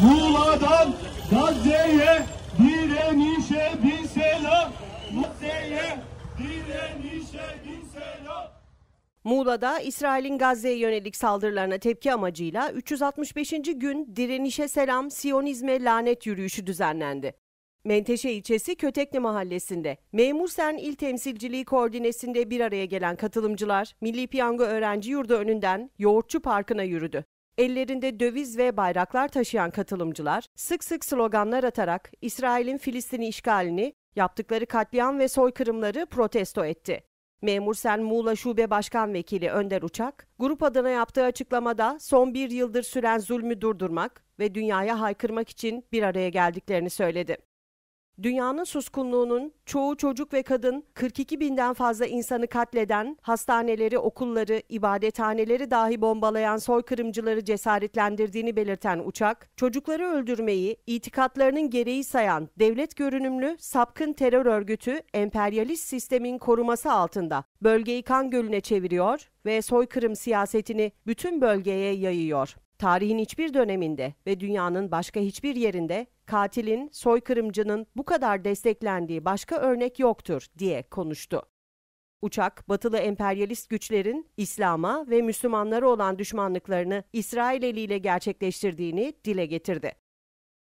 Muğla'dan Gazze'ye direnişe bin selam. Gazze'ye direnişe bin selam. Muğla'da İsrail'in Gazze'ye yönelik saldırılarına tepki amacıyla 365. gün direnişe selam, Siyonizme lanet yürüyüşü düzenlendi. Menteşe ilçesi Kötekli mahallesinde Memur Sen İl Temsilciliği koordinesinde bir araya gelen katılımcılar Milli Piyango Öğrenci Yurdu önünden Yoğurtçu Parkı'na yürüdü. Ellerinde döviz ve bayraklar taşıyan katılımcılar sık sık sloganlar atarak İsrail'in Filistin'i işgalini, yaptıkları katliam ve soykırımları protesto etti. Memur Sen Muğla Şube Başkan Vekili Önder Uçak, grup adına yaptığı açıklamada son bir yıldır süren zulmü durdurmak ve dünyaya haykırmak için bir araya geldiklerini söyledi. Dünyanın suskunluğunun çoğu çocuk ve kadın 42 binden fazla insanı katleden, hastaneleri, okulları, ibadethaneleri dahi bombalayan soykırımcıları cesaretlendirdiğini belirten uçak, çocukları öldürmeyi itikatlarının gereği sayan devlet görünümlü sapkın terör örgütü emperyalist sistemin koruması altında bölgeyi kan gölüne çeviriyor ve soykırım siyasetini bütün bölgeye yayıyor. Tarihin hiçbir döneminde ve dünyanın başka hiçbir yerinde katilin, soykırımcının bu kadar desteklendiği başka örnek yoktur diye konuştu. Uçak, batılı emperyalist güçlerin İslam'a ve Müslümanlara olan düşmanlıklarını İsrail eliyle gerçekleştirdiğini dile getirdi.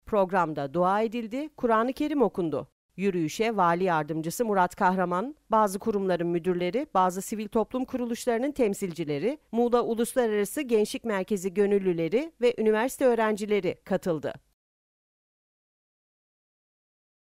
Programda dua edildi, Kur'an-ı Kerim okundu. Yürüyüşe vali yardımcısı Murat Kahraman, bazı kurumların müdürleri, bazı sivil toplum kuruluşlarının temsilcileri, Muğla Uluslararası Gençlik Merkezi gönüllüleri ve üniversite öğrencileri katıldı.